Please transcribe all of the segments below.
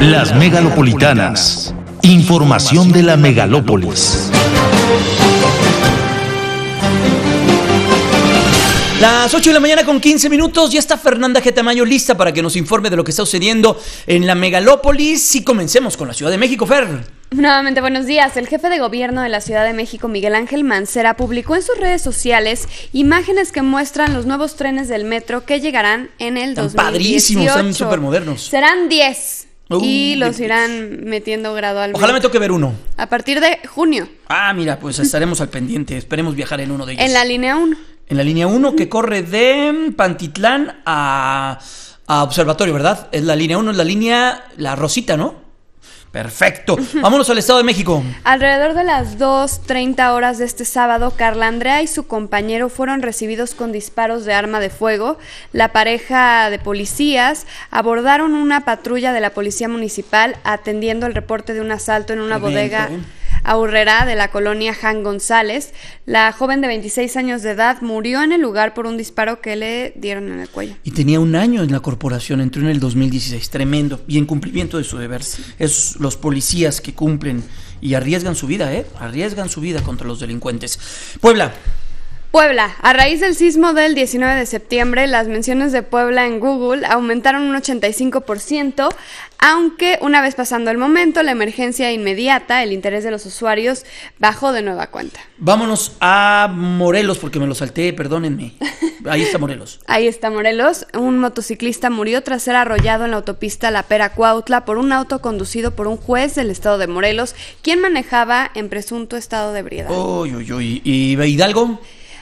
Las megalopolitanas. Información de la megalópolis. Las 8 de la mañana con 15 minutos, ya está Fernanda Getamayo lista para que nos informe de lo que está sucediendo en la megalópolis y comencemos con la Ciudad de México, Fer. Nuevamente buenos días. El jefe de gobierno de la Ciudad de México, Miguel Ángel Mancera, publicó en sus redes sociales imágenes que muestran los nuevos trenes del metro que llegarán en el están Padrísimos, son súper modernos. Serán 10 y los irán metiendo gradualmente. Ojalá me toque ver uno. A partir de junio. Ah, mira, pues estaremos al pendiente. Esperemos viajar en uno de ellos. En la línea 1. En la línea 1 que corre de Pantitlán a, Observatorio, ¿verdad? Es la línea 1, es la línea La Rosita, ¿no? Perfecto. Vámonos al Estado de México. Alrededor de las 2.30 horas de este sábado, Carla Andrea y su compañero fueron recibidos con disparos de arma de fuego. La pareja de policías abordaron una patrulla de la Policía Municipal atendiendo el reporte de un asalto en una bodega. Aurrera, de la colonia Han González. La joven de 26 años de edad murió en el lugar por un disparo que le dieron en el cuello. Y tenía un año en la corporación, entró en el 2016, tremendo, y en cumplimiento de su deber. Es los policías que cumplen y arriesgan su vida, ¿eh? Arriesgan su vida contra los delincuentes. Puebla. Puebla. A raíz del sismo del 19 de septiembre, las menciones de Puebla en Google aumentaron un 85%, aunque una vez pasando el momento, la emergencia inmediata, el interés de los usuarios bajó de nueva cuenta. Vámonos a Morelos, porque me lo salté, perdónenme. Ahí está Morelos. Ahí está Morelos. Un motociclista murió tras ser arrollado en la autopista La Pera Cuautla por un auto conducido por un juez del estado de Morelos, quien manejaba en presunto estado de ebriedad. Uy, uy, uy. ¿Y Hidalgo?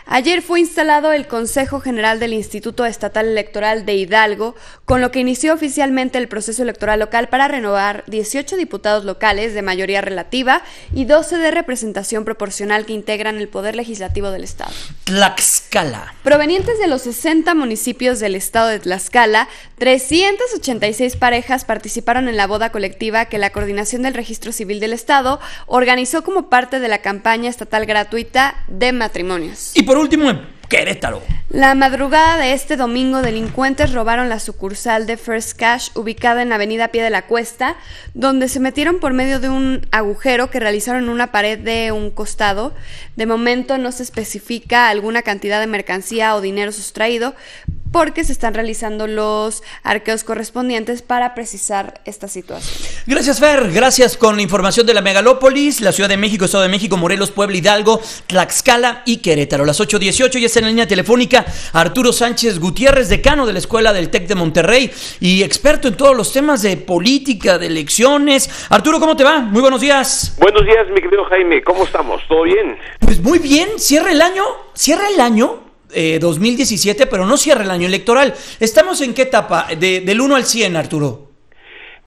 Ayer fue instalado el Consejo General del Instituto Estatal Electoral de Hidalgo, con lo que inició oficialmente el proceso electoral local para renovar 18 diputados locales de mayoría relativa y 12 de representación proporcional que integran el Poder Legislativo del Estado. Tlaxcala. Provenientes de los 60 municipios del estado de Tlaxcala, 386 parejas participaron en la boda colectiva que la Coordinación del Registro Civil del Estado organizó como parte de la campaña estatal gratuita de matrimonios último, en Querétaro. La madrugada de este domingo, delincuentes robaron la sucursal de First Cash ubicada en la avenida Pie de la Cuesta, donde se metieron por medio de un agujero que realizaron en una pared de un costado. De momento no se especifica alguna cantidad de mercancía o dinero sustraído, porque se están realizando los arqueos correspondientes para precisar esta situación. Gracias, Fer. Gracias con la información de la megalópolis, la Ciudad de México, Estado de México, Morelos, Puebla, Hidalgo, Tlaxcala y Querétaro. Las 8.18 y está en la línea telefónica Arturo Sánchez Gutiérrez, decano de la Escuela del TEC de Monterrey y experto en todos los temas de política, de elecciones. Arturo, ¿cómo te va? Muy buenos días. Buenos días, mi querido Jaime. ¿Cómo estamos? ¿Todo bien? Pues muy bien. ¿Cierra el año? ¿Cierra el año? 2017, eh, pero no cierra el año electoral. ¿Estamos en qué etapa? del 1 al 100, Arturo.